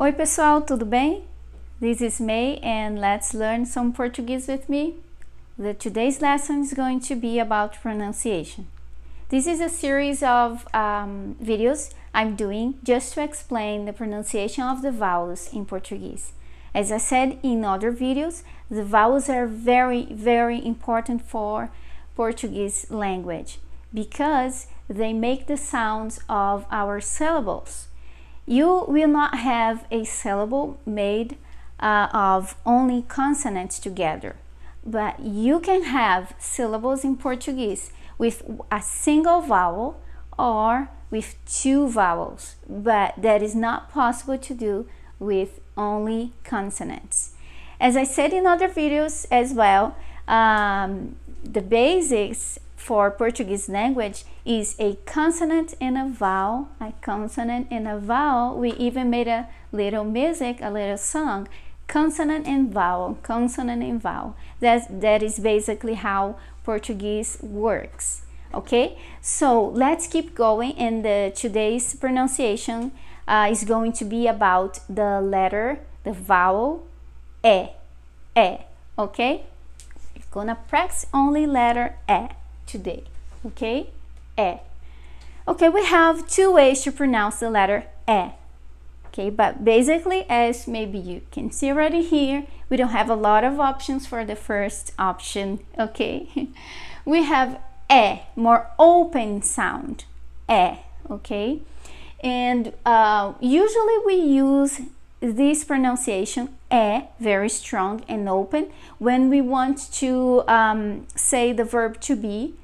Oi, pessoal, tudo bem? This is May and let's learn some Portuguese with me. The today's lesson is going to be about pronunciation. This is a series of um, videos I'm doing just to explain the pronunciation of the vowels in Portuguese. As I said in other videos, the vowels are very, very important for Portuguese language because they make the sounds of our syllables you will not have a syllable made uh, of only consonants together, but you can have syllables in Portuguese with a single vowel or with two vowels, but that is not possible to do with only consonants. As I said in other videos as well, um, the basics for Portuguese language is a consonant and a vowel. A consonant and a vowel. We even made a little music, a little song. Consonant and vowel, consonant and vowel. That, that is basically how Portuguese works. Okay, so let's keep going and the, today's pronunciation uh, is going to be about the letter, the vowel, E, E, okay? We're gonna practice only letter E today, okay? E. Okay, we have two ways to pronounce the letter E. Okay, but basically as maybe you can see already here, we don't have a lot of options for the first option, okay? we have E, more open sound, E, okay? And uh, usually we use this pronunciation e very strong and open when we want to um, say the verb to be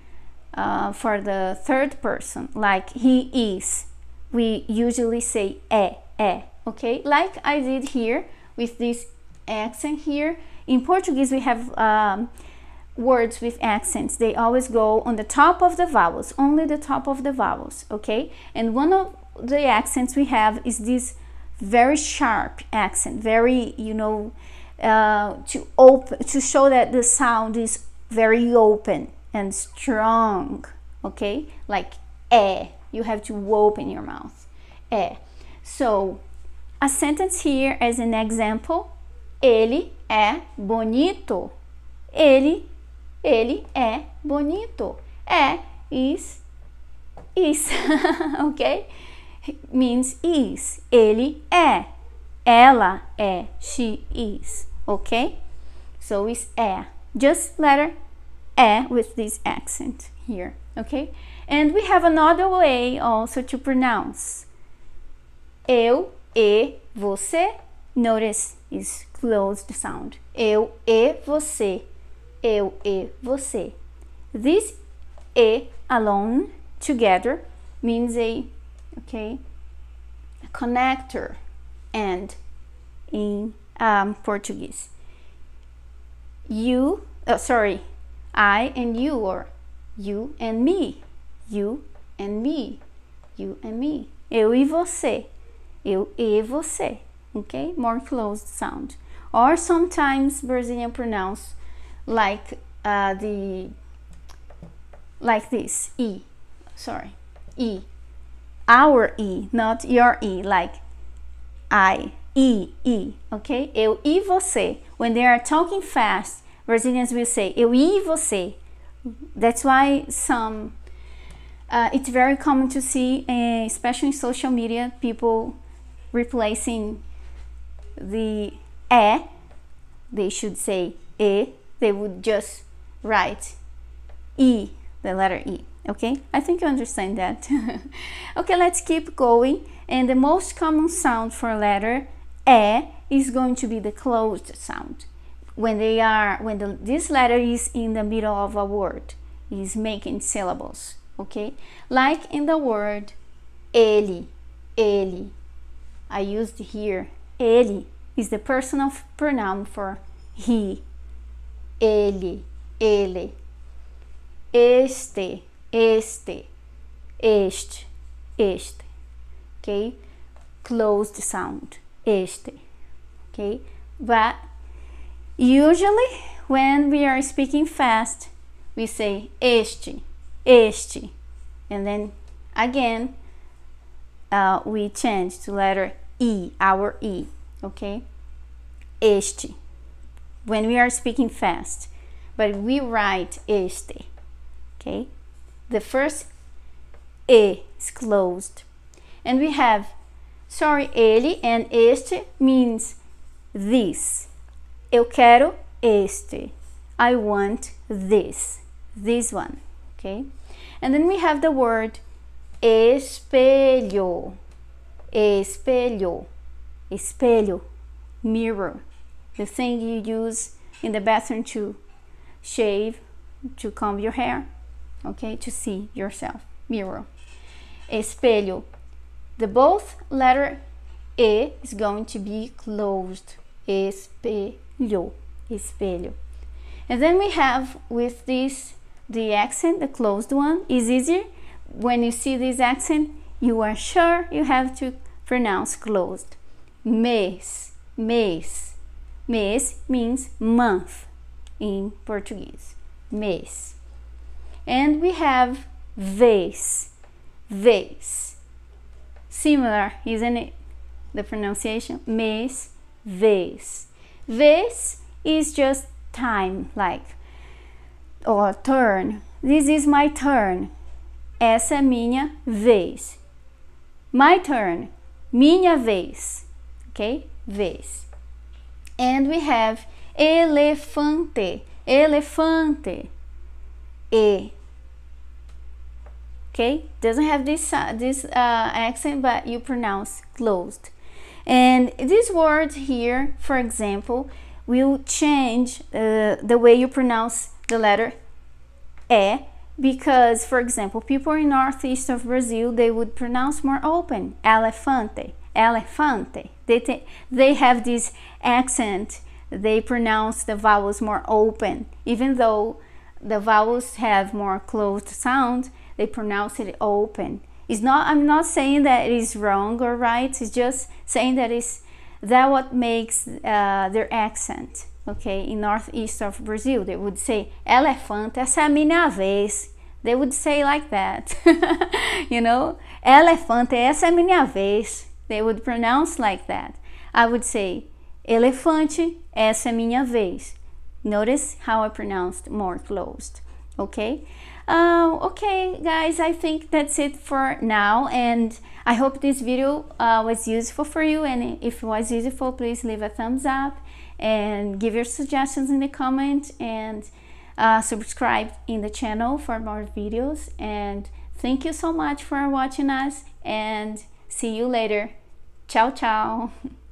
uh, for the third person, like he is, we usually say é, é, okay? Like I did here with this accent here. In Portuguese, we have um, words with accents. They always go on the top of the vowels, only the top of the vowels, okay? And one of the accents we have is this very sharp accent, very, you know, uh, to open to show that the sound is very open and strong. Okay, like eh. You have to open your mouth. Eh. So a sentence here as an example. Ele é bonito. Ele, ele é bonito. É is is. okay? means is. Ele é. Ela é. She is. Okay? So it's é. Just letter e with this accent here, okay? And we have another way also to pronounce. Eu, e, você. Notice is closed sound. Eu, e, você. Eu, e, você. This e alone together means a, okay, a connector and in um, Portuguese. You, oh, sorry, I and you or you and me, you and me, you and me. Eu e você, eu e você. Okay, more closed sound. Or sometimes Brazilian pronounce like uh, the like this e. Sorry, e. Our e, not your e. Like I, e, e. Okay, eu e você. When they are talking fast, Brazilians will say eu e você. That's why some uh, it's very common to see, uh, especially in social media, people replacing the e. They should say e. They would just write e, the letter e. Okay, I think you understand that. okay, let's keep going. And the most common sound for letter e is going to be the closed sound when they are when the, this letter is in the middle of a word is making syllables okay like in the word ele ele i used here ele is the personal pronoun for he ele ele este este este este okay closed sound este okay but Usually, when we are speaking fast, we say este, este, and then again uh, we change to letter e, our e, okay? Este, when we are speaking fast, but we write este, okay? The first e is closed, and we have sorry, ele and este means this Eu quero este. I want this. This one. Okay? And then we have the word espelho. Espelho. Espelho. Mirror. The thing you use in the bathroom to shave, to comb your hair, okay, to see yourself. Mirror. Espelho. The both letter E is going to be closed espelho, espelho. And then we have with this, the accent, the closed one, is easier. When you see this accent, you are sure you have to pronounce closed. Mês, mês. Mês means month in Portuguese. Mês. And we have vez, vez. Similar, isn't it? The pronunciation, mês, vez. Vez is just time, like, or turn. This is my turn. Essa é minha vez. My turn. Minha vez. Okay? Vez. And we have elefante. Elefante. E. Okay? Doesn't have this, uh, this uh, accent, but you pronounce closed. And this word here, for example, will change uh, the way you pronounce the letter E because, for example, people in northeast of Brazil, they would pronounce more open, elefante, elefante. They, they have this accent, they pronounce the vowels more open, even though the vowels have more closed sound, they pronounce it open. It's not, I'm not saying that it is wrong or right, it's just saying that is that what makes uh, their accent. Okay, in northeast of Brazil, they would say elefante, essa minha vez. They would say like that, you know, elefante, essa minha vez. They would pronounce like that. I would say elefante, essa minha vez. Notice how I pronounced more closed, okay? Uh, okay guys I think that's it for now and I hope this video uh, was useful for you and if it was useful please leave a thumbs up and give your suggestions in the comment and uh, subscribe in the channel for more videos and thank you so much for watching us and see you later ciao ciao